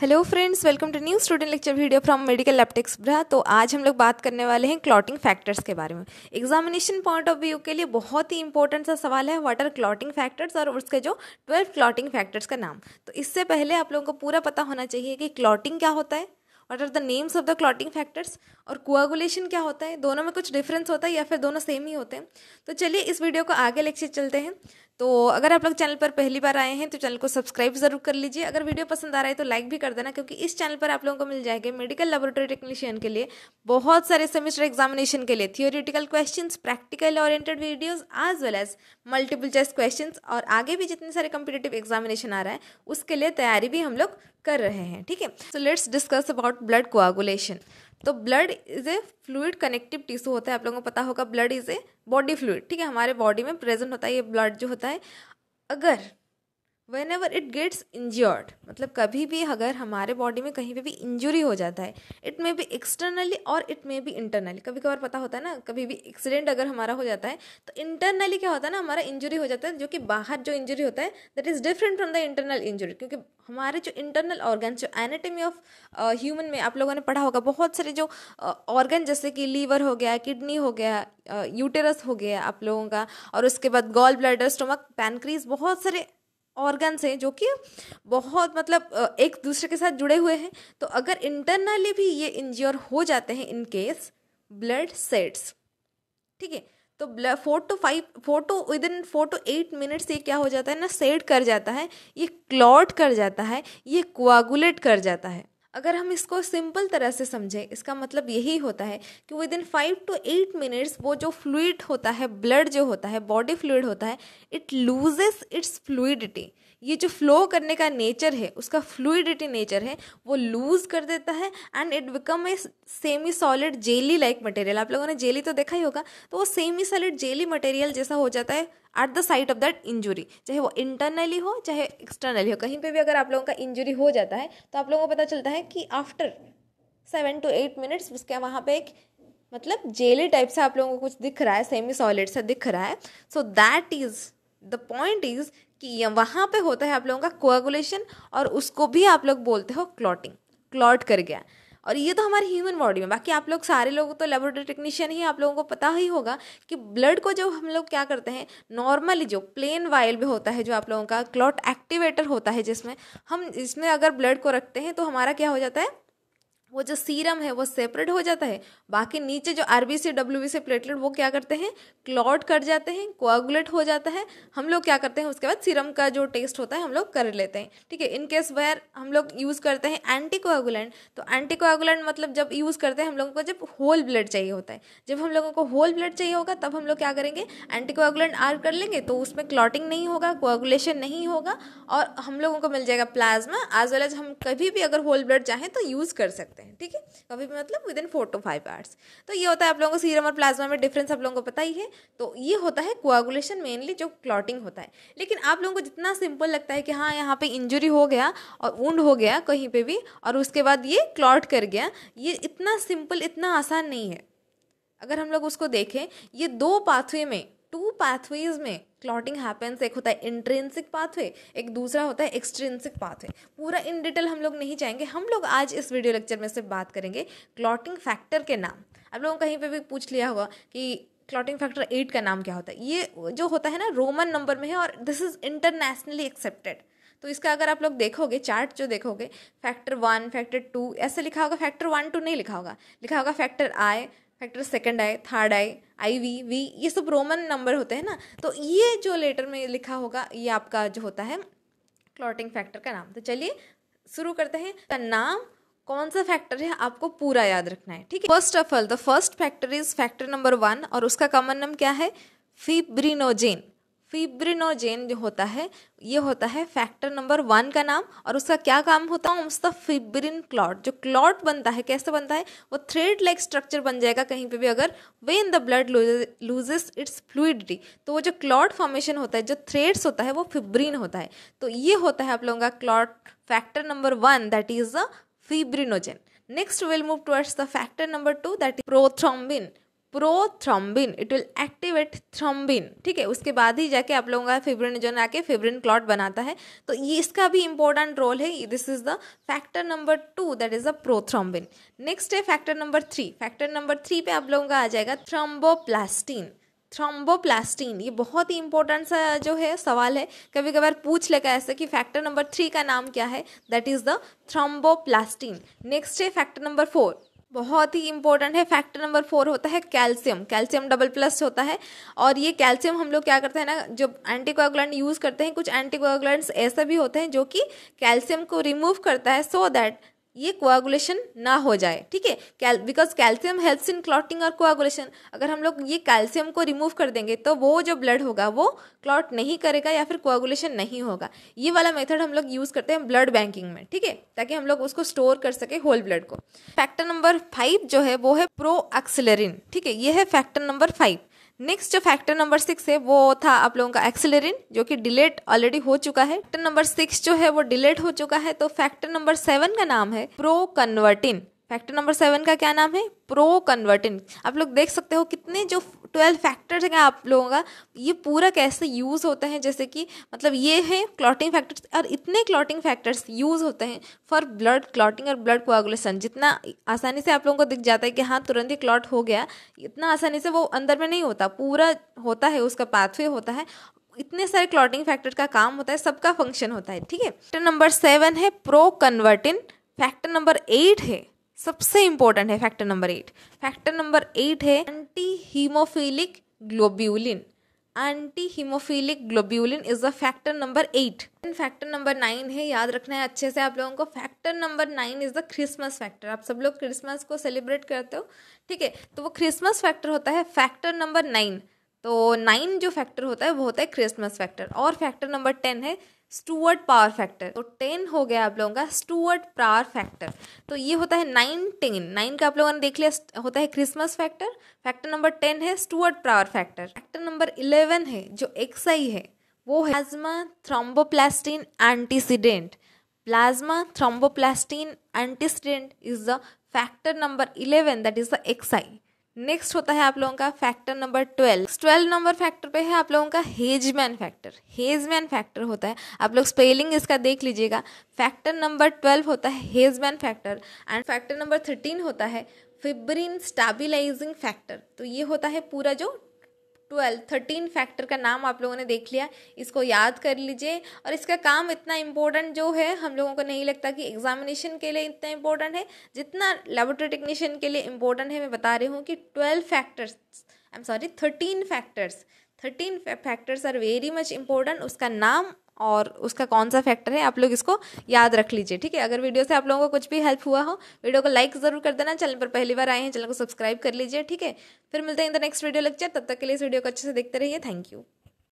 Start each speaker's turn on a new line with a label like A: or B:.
A: hello friends welcome to new student lecture video from medical लैपटेक्स ब्रा तो आज हम लोग बात करने वाले हैं क्लॉटिंग फैक्टर्स के बारे में एग्जामिनेशन पॉइंट ऑफ व्यू के लिए बहुत ही इंपॉर्टेंट सा सवाल है व्हाट आर क्लॉटिंग फैक्टर्स और उसके जो ट्वेल्व क्लॉटिंग फैक्टर्स का नाम तो इससे पहले आप लोगों को पूरा पता होना चाहिए कि क्लॉटिंग क्या होता है what are the names of the clotting factors और कोआगुलेशन क्या होता है दोनों में कुछ डिफरेंस होता है या फिर दोनों सेम ही होते हैं तो चलिए इस वीडियो को आगे लेक्चर चलते हैं तो अगर आप लोग चैनल पर पहली बार आए हैं तो चैनल को सब्सक्राइब जरूर कर लीजिए अगर वीडियो पसंद आ रहा है तो लाइक भी कर देना क्योंकि इस चैनल पर आप लोगों को मिल जाएंगे मेडिकल लेबोरेटरी टेक्नीशियन के लिए बहुत सारे सेमेस्टर एग्जामिनेशन के लिए theoretical question practical oriented videos as well as multiple choice question और आगे भी जितने सारे कम्पिटेटिव एग्जामिनेशन आ रहा है उसके लिए तैयारी भी हम लोग कर रहे हैं ठीक है so let's discuss about blood coagulation तो blood is a fluid connective tissue होता है आप लोगों को पता होगा blood is a body fluid ठीक है हमारे बॉडी में प्रेजेंट होता है ये ब्लड जो होता है अगर whenever it gets injured मतलब कभी भी अगर हमारे बॉडी में कहीं पर भी इंजुरी हो जाता है इट मे बी एक्सटर्नली और इट मे बी इंटरनली कभी कभार पता होता है ना कभी भी एक्सीडेंट अगर हमारा हो जाता है तो इंटरनली क्या होता है ना हमारा इंजुरी हो जाता है जो कि बाहर जो इंजुरी होता है that is different from the internal injury क्योंकि हमारे जो इंटरनल ऑर्गन जो एनेटमी ऑफ ह्यूमन में आप लोगों ने पढ़ा होगा बहुत सारे जो ऑर्गन uh, जैसे कि लीवर हो गया किडनी हो गया यूटेरस uh, हो गया आप लोगों का और उसके बाद गॉल ब्लडर स्टोमक पैनक्रीज बहुत सारे ऑर्गन्स हैं जो कि बहुत मतलब एक दूसरे के साथ जुड़े हुए हैं तो अगर इंटरनली भी ये इंज्योर हो जाते हैं इन केस ब्लड सेट्स ठीक है तो four two five four two within four two eight minutes ये क्या हो जाता है ना सेट कर जाता है ये क्लॉट कर जाता है ये कोआगुलेट कर जाता है अगर हम इसको सिंपल तरह से समझें इसका मतलब यही होता है कि within five two eight minutes वो जो फ्लूड होता है ब्लड जो होता है बॉडी फ्लूड होता है इट लूजेस इट्स फ्लूडिटी ये जो फ्लो करने का नेचर है उसका फ्लूडिटी नेचर है वो लूज़ कर देता है and it become a semi solid jelly like material आप लोगों ने जेली तो देखा ही होगा तो वो सेमी सॉलिड जेली मटेरियल जैसा हो जाता है at the site of that injury चाहे वो इंटरनली हो चाहे एक्सटर्नली हो कहीं पे भी अगर आप लोगों का इंजुरी हो जाता है तो आप लोगों को पता चलता है कि after seven two eight minutes उसके वहाँ पे एक मतलब जेली टाइप से आप लोगों को कुछ दिख रहा है सेमी सॉलिड सा दिख रहा है so that is the point is कि वहाँ पे होता है आप लोगों का कोएगुलेशन और उसको भी आप लोग बोलते हो क्लॉटिंग क्लॉट कर गया और ये तो हमारे ह्यूमन बॉडी में बाकी आप लोग सारे लोग तो लेबोरेटरी टेक्नीशियन ही आप लोगों को पता ही होगा कि ब्लड को जब हम लोग क्या करते हैं नॉर्मली जो प्लेन वायल भी होता है जो आप लोगों का क्लॉट एक्टिवेटर होता है जिसमें हम इसमें अगर ब्लड को रखते हैं तो हमारा क्या हो जाता है वो जो सीरम है वो सेपरेट हो जाता है बाकी नीचे जो R B C W B C platelet वो क्या करते हैं क्लॉट कर जाते हैं कोआगुलेट हो जाता है हम लोग क्या करते हैं उसके बाद सीरम का जो टेस्ट होता है हम लोग कर लेते हैं ठीक है इन केस वेयर हम लोग यूज़ करते हैं एंटी कोआगुलेंट तो एंटी कोआगुलेंट मतलब जब यूज़ करते हैं हम लोगों को जब होल ब्लड चाहिए होता है जब हम लोगों को होल ब्लड चाहिए होगा तब हम लोग क्या करेंगे एंटी कोआगुलेंट आर कर लेंगे तो उसमें क्लॉटिंग नहीं होगा कोआगुलेशन नहीं होगा और हम लोगों को मिल जाएगा प्लाज्मा एज वेल एज हम कभी भी अगर होल ब्लड चाहें तो यूज़ कर सकते सकते हैं ठीक है कभी भी मतलब within four two five hours तो ये होता है आप लोगों को सीरम और प्लाज्मा में डिफरेंस आप लोगों को पता ही है तो ये होता है कोआगुलेशन मेनली जो क्लॉटिंग होता है लेकिन आप लोगों को जितना सिंपल लगता है कि हाँ यहाँ पे इंजरी हो गया और ऊंड हो गया कहीं पे भी और उसके बाद ये क्लॉट कर गया ये इतना सिंपल इतना आसान नहीं है अगर हम लोग उसको देखें ये दो पाथवे में टू पाथवेज में क्लॉटिंग हैपेंस एक होता है इंट्रेंसिक पाथवे एक दूसरा होता है एक्सट्रेंसिक पाथवे पूरा इन डिटेल हम लोग नहीं जाएंगे हम लोग आज इस वीडियो लेक्चर में सिर्फ बात करेंगे क्लॉटिंग फैक्टर के नाम आप लोगों कहीं पर भी पूछ लिया होगा कि क्लॉटिंग फैक्टर एट का नाम क्या होता है ये जो होता है ना रोमन नंबर में है और दिस इज़ इंटरनेशनली एक्सेप्टेड तो इसका अगर आप लोग देखोगे चार्ट जो देखोगे फैक्टर वन फैक्टर टू ऐसे लिखा होगा फैक्टर वन टू नहीं लिखा होगा लिखा होगा फैक्टर आई फैक्टर सेकंड आए थर्ड आए आई वी वी ये सब रोमन नंबर होते हैं ना तो ये जो लेटर में लिखा होगा ये आपका जो होता है क्लॉटिंग फैक्टर का नाम तो चलिए शुरू करते हैं का नाम कौन सा फैक्टर है आपको पूरा याद रखना है ठीक है first of all the first factor is factor number one और उसका कॉमन नाम क्या है फिब्रिनोजेन फिब्रिनोजेन जो होता है ये होता है फैक्टर नंबर वन का नाम और उसका क्या काम होता है उसका फिब्रिन क्लॉट जो क्लॉट बनता है कैसे बनता है वो थ्रेड लाइक स्ट्रक्चर बन जाएगा कहीं पे भी अगर वे in the blood loses its fluidity तो वो जो क्लॉट फॉर्मेशन होता है जो थ्रेड्स होता है वो फिब्रिन होता है तो ये होता है आप लोगों का clot factor number one that is the fibrinogen next will move towards the factor number two that is prothrombin prothrombin it will activate thrombin ठीक है उसके बाद ही जाके आप लोगों का फिब्रिन जो आके फिब्रिन क्लॉट बनाता है तो ये इसका भी इंपॉर्टेंट रोल है this is the factor number two that is the prothrombin next है factor number three factor number three पे आप लोगों का आ जाएगा थ्रम्बोप्लास्टीन थ्रोम्बोप्लास्टीन ये बहुत ही इंपॉर्टेंट सा जो है सवाल है कभी कभार पूछ लेगा ऐसे कि फैक्टर नंबर थ्री का नाम क्या है that is the thromboplastin next है फैक्टर नंबर फोर बहुत ही इंपॉर्टेंट है फैक्टर नंबर फोर होता है कैल्शियम कैल्शियम डबल प्लस होता है और ये कैल्शियम हम लोग क्या करते हैं ना जो एंटीकोगुलेंट यूज़ करते हैं कुछ एंटीकोगुलेंट्स ऐसे भी होते हैं जो कि कैल्शियम को रिमूव करता है सो so दैट ये कोआगुलेशन ना हो जाए ठीक है because calcium helps in clotting और कोआगुलेशन अगर हम लोग ये कैल्शियम को रिमूव कर देंगे तो वो जो ब्लड होगा वो क्लॉट नहीं करेगा या फिर कोआगुलेशन नहीं होगा ये वाला मेथड हम लोग यूज़ करते हैं ब्लड बैंकिंग में ठीक है ताकि हम लोग उसको स्टोर कर सके होल ब्लड को फैक्टर नंबर फाइव जो है वो है प्रो एक्सिलरिन ठीक है ये है फैक्टर नंबर फाइव नेक्स्ट जो फैक्टर नंबर सिक्स है वो था आप लोगों का एक्सिलेरिन जो कि डिलेट ऑलरेडी हो चुका है फैक्टर नंबर सिक्स जो है वो डिलेट हो चुका है तो फैक्टर नंबर सेवन का नाम है proconvertin factor number seven का क्या नाम है प्रो कन्वर्टिन आप लोग देख सकते हो कितने जो ट्वेल्व फैक्टर्स हैं आप लोगों का ये पूरा कैसे यूज़ होता है जैसे कि मतलब ये है क्लॉटिंग फैक्टर्स और इतने क्लॉटिंग फैक्टर्स यूज़ होते हैं फॉर ब्लड क्लॉटिंग और ब्लड कोआगुलेशन जितना आसानी से आप लोगों को दिख जाता है कि हाँ तुरंत ही क्लॉट हो गया इतना आसानी से वो अंदर में नहीं होता पूरा होता है उसका पाथवे होता है इतने सारे क्लॉटिंग फैक्टर का काम होता है सबका फंक्शन होता है ठीक है फैक्टर नंबर सेवन है proconvertin factor number eight है सबसे इंपॉर्टेंट है factor number eight factor number eight है anti haemophilic globulin anti haemophilic globulin is the factor number eight and factor number nine है याद रखना है अच्छे से आप लोगों को factor number nine is the Christmas factor आप सब लोग क्रिसमस को सेलिब्रेट करते हो ठीक है तो वो क्रिसमस फैक्टर होता है फैक्टर नंबर नाइन तो नाइन जो फैक्टर होता है वो होता है क्रिसमस फैक्टर और फैक्टर नंबर टेन है स्टूअर्ट पावर फैक्टर तो टेन हो गया आप लोगों का स्टूअर्ट पावर फैक्टर तो ये होता है नाइन टेन नाइन का आप लोगों ने देख लिया होता है Christmas factor factor number ten है Stuart Prower factor factor number eleven है जो एक्साई है वो है plasma thromboplastin antecedent plasma thromboplastin antecedent is the factor number eleven that is the X I next होता है आप लोगों का factor number twelve twelve number factor पे है आप लोगों का हेजमैन फैक्टर हेजमैन फैक्टर होता है आप लोग स्पेलिंग इसका देख लीजिएगा फैक्टर नंबर ट्वेल्व होता है Hageman factor and factor number thirteen होता है फिब्रिन स्टेबिलाइजिंग फैक्टर तो ये होता है पूरा जो ट्वेल्व थर्टीन फैक्टर का नाम आप लोगों ने देख लिया इसको याद कर लीजिए और इसका काम इतना इम्पोर्टेंट जो है हम लोगों को नहीं लगता कि एग्जामिनेशन के लिए इतना इम्पोर्टेंट है जितना लेबोरेटरी टेक्नीशियन के लिए इम्पोर्टेंट है मैं बता रही हूँ कि twelve factors I am sorry thirteen factors thirteen factors are very much important उसका नाम और उसका कौन सा फैक्टर है आप लोग इसको याद रख लीजिए ठीक है अगर वीडियो से आप लोगों को कुछ भी हेल्प हुआ हो वीडियो को लाइक ज़रूर कर देना चैनल पर पहली बार आए हैं चैनल को सब्सक्राइब कर लीजिए ठीक है फिर मिलते हैं in the next video lecture तब तक के लिए इस वीडियो को अच्छे से देखते रहिए थैंक यू